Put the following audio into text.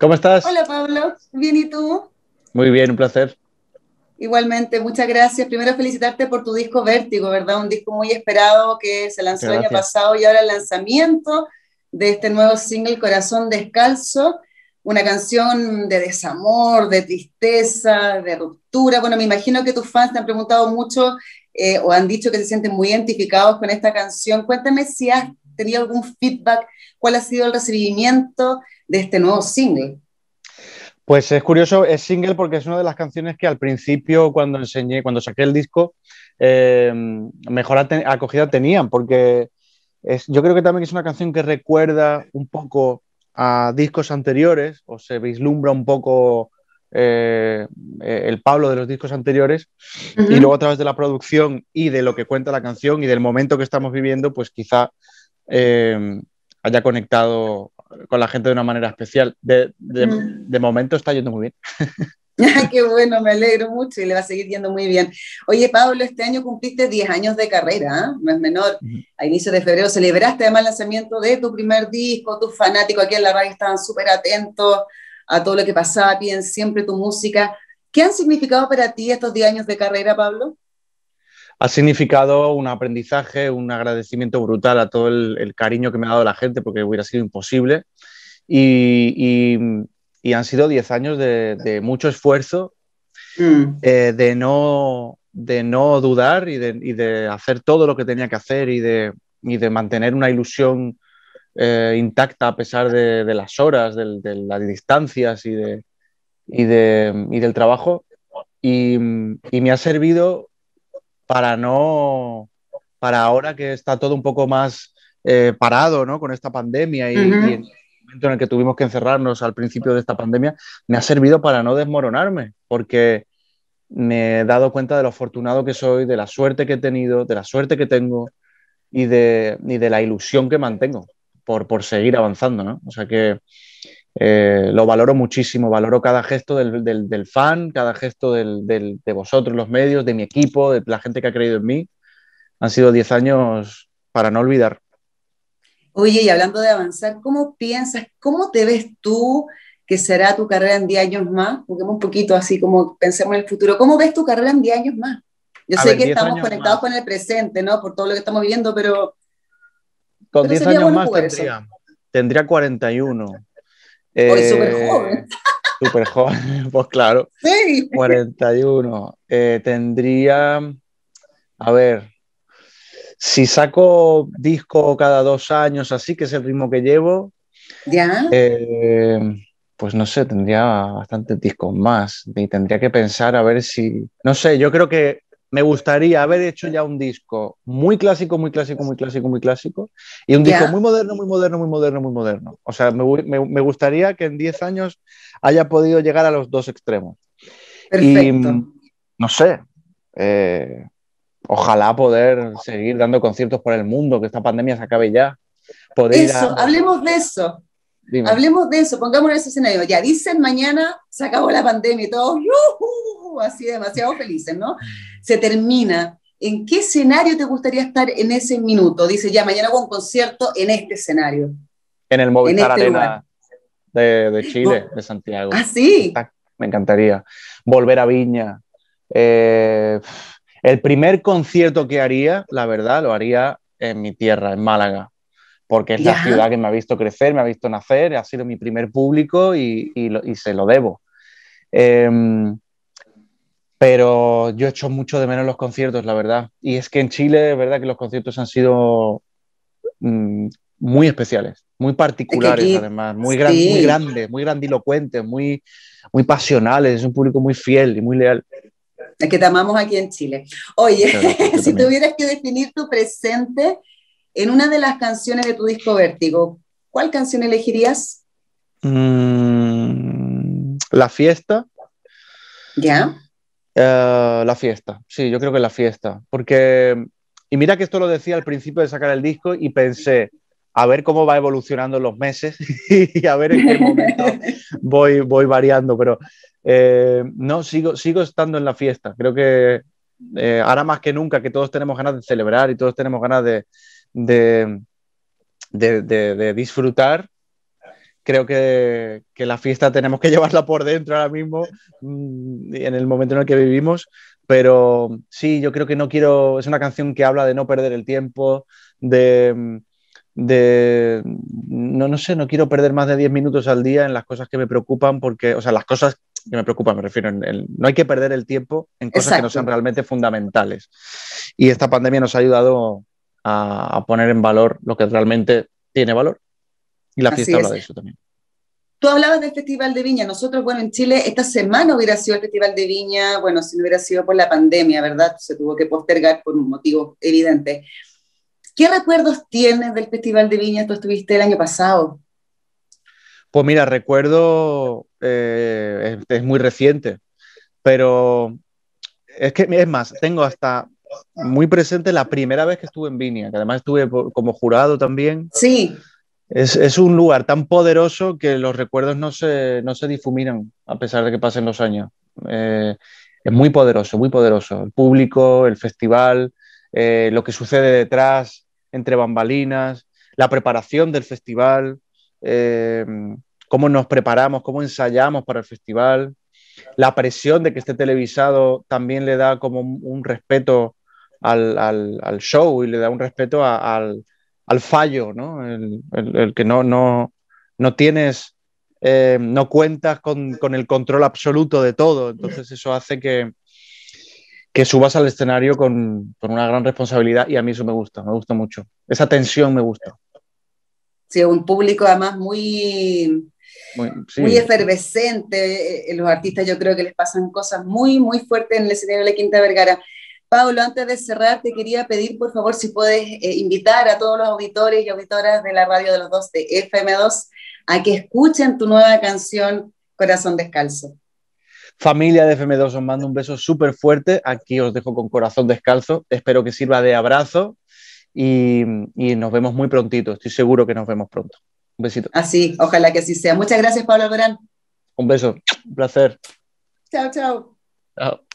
¿Cómo estás? Hola Pablo, bien y tú? Muy bien, un placer. Igualmente, muchas gracias. Primero felicitarte por tu disco Vértigo, ¿verdad? Un disco muy esperado que se lanzó el año pasado y ahora el lanzamiento de este nuevo single Corazón Descalzo, una canción de desamor, de tristeza, de ruptura. Bueno, me imagino que tus fans te han preguntado mucho eh, o han dicho que se sienten muy identificados con esta canción. Cuéntame si has ¿tenía algún feedback? ¿Cuál ha sido el recibimiento de este nuevo single? Pues es curioso, es single porque es una de las canciones que al principio, cuando enseñé, cuando saqué el disco, eh, mejor acogida tenían, porque yo creo que también es una canción que recuerda un poco a discos anteriores, o se vislumbra un poco eh, el Pablo de los discos anteriores, y luego a través de la producción y de lo que cuenta la canción y del momento que estamos viviendo, pues quizá Em, haya conectado con la gente de una manera especial. De, de, mm. momento está yendo muy bien. Qué bueno, me alegro mucho y le va a seguir yendo muy bien. Oye, Pablo, este año cumpliste 10 años de carrera, ¿ah? no es menor. A inicios de febrero celebraste además el lanzamiento de tu primer disco, tus fanáticos aquí en la radio estaban súper atentos a todo lo que pasaba, bien siempre tu música. ¿Qué han significado para ti estos 10 años de carrera, Pablo? ha significado un aprendizaje, un agradecimiento brutal a todo el, cariño que me ha dado la gente, porque hubiera sido imposible. Y, han sido 10 años de, mucho esfuerzo, mm. eh, de, no, de no dudar y de, hacer todo lo que tenía que hacer y de, de mantener una ilusión eh, intacta a pesar de, las horas, de, las distancias y, de, y, del trabajo. y me ha servido para no, para ahora que está todo un poco más eh, parado, ¿no? Con esta pandemia y, en el momento en el que tuvimos que encerrarnos al principio de esta pandemia, me ha servido para no desmoronarme, porque me he dado cuenta de lo afortunado que soy, de la suerte que he tenido, de la suerte que tengo y de, de la ilusión que mantengo por, por seguir avanzando, ¿no? O sea que eh, lo valoro muchísimo, valoro cada gesto del, del, fan, cada gesto de vosotros, los medios, de mi equipo, de la gente que ha creído en mí. Han sido 10 años para no olvidar. Oye, y hablando de avanzar, ¿cómo piensas, cómo te ves tú que será tu carrera en 10 años más? Porque un poquito así como pensemos en el futuro. ¿Cómo ves tu carrera en 10 años más? Yo sé que estamos conectados con el presente, ¿no? Por todo lo que estamos viviendo, pero... Con 10 años más tendría, tendría 41. Eh, súper joven. Súper joven, pues claro. Sí. 41. Eh, tendría, a ver, si saco disco cada dos años, así que es el ritmo que llevo. Ya. Eh, pues no sé, tendría bastantes discos más y tendría que pensar a ver si, no sé, yo creo que me gustaría haber hecho ya un disco muy clásico, muy clásico, muy clásico, muy clásico, y un disco muy moderno, muy moderno, muy moderno, muy moderno. O sea, me, gustaría que en 10 años haya podido llegar a los dos extremos. Perfecto. no sé, eh, ojalá poder seguir dando conciertos por el mundo, que esta pandemia se acabe ya. eso, hablemos de eso. Hablemos de eso, pongámonos en ese escenario. Ya dicen mañana se acabó la pandemia y todos, así demasiado felices, ¿no? Se termina. ¿En qué escenario te gustaría estar en ese minuto? Dice, ya mañana hago un concierto en este escenario. En el Movistar este Arena de, Chile, de Santiago. Ah, sí. Me encantaría. Volver a Viña. Eh, el primer concierto que haría, la verdad, lo haría en mi tierra, en Málaga porque es la ciudad que me ha visto crecer, me ha visto nacer, ha sido mi primer público y, se lo debo. Em, pero yo echo mucho de menos los conciertos, la verdad. Y es que en Chile, es verdad que los conciertos han sido mm, muy especiales, muy particulares, además, muy, muy grandes, muy grandilocuentes, muy, muy pasionales. Es un público muy fiel y muy leal. Es que te amamos aquí en Chile. Oye, si tuvieras que definir tu presente en una de las canciones de tu disco Vértigo, ¿cuál canción elegirías? Mm, la fiesta. ¿Ya? Eh, la fiesta, sí, yo creo que la fiesta. Porque, y mira que esto lo decía al principio de sacar el disco y pensé, a ver cómo va evolucionando los meses y a ver en qué momento voy, voy variando, pero eh, no, sigo, sigo estando en la fiesta. Creo que eh, ahora más que nunca que todos tenemos ganas de celebrar y todos tenemos ganas de, de, disfrutar. Creo que, la fiesta tenemos que llevarla por dentro ahora mismo, mm, en el momento en el que vivimos. Pero sí, yo creo que no quiero. Es una canción que habla de no perder el tiempo, de. no, no sé, no quiero perder más de 10 minutos al día en las cosas que me preocupan, porque, o sea, las cosas que me preocupan me refiero, no hay que perder el tiempo en cosas que no sean realmente fundamentales. Y esta pandemia nos ha ayudado a, poner en valor lo que realmente tiene valor. Y la fiesta habla de eso también. Tú hablabas del Festival de Viña. Nosotros, bueno, en Chile esta semana hubiera sido el Festival de Viña, bueno, si no hubiera sido por la pandemia, ¿verdad? Se tuvo que postergar por un motivo evidente. ¿Qué recuerdos tienes del Festival de Viña? Tú estuviste el año pasado. Pues mira, recuerdo, eh, es, es muy reciente, pero es que, es más, tengo hasta muy presente la primera vez que estuve en Vinia, que además estuve como jurado también. Sí. Es, es, un lugar tan poderoso que los recuerdos no se, no se difuminan a pesar de que pasen los años. Eh, es muy poderoso, muy poderoso. El público, el festival, eh, lo que sucede detrás, entre bambalinas, la preparación del festival, eh, cómo nos preparamos, cómo ensayamos para el festival, la presión de que esté televisado también le da como un respeto al, al, al show y le da un respeto al, al, fallo, ¿no? El, el, que no, no, no tienes, eh, no cuentas con, con, el control absoluto de todo. Entonces eso hace que, que subas al escenario con, con una gran responsabilidad y a mí eso me gusta, me gusta mucho. Esa tensión me gusta. Sí, un público además muy muy, muy, efervescente. Eh, eh, los artistas yo creo que les pasan cosas muy, muy fuertes en el escenario de la Quinta Vergara. Pablo, antes de cerrar, te quería pedir, por favor, si puedes eh, invitar a todos los auditores y auditoras de la radio de los dos de FM2 a que escuchen tu nueva canción Corazón Descalzo. Familia de FM2, os mando un beso súper fuerte. Aquí os dejo con Corazón Descalzo. Espero que sirva de abrazo y, nos vemos muy prontito. Estoy seguro que nos vemos pronto. Un besito. Así, ojalá que así sea. Muchas gracias, Pablo Alberán. Un beso, un placer. Chao, chao. Chao.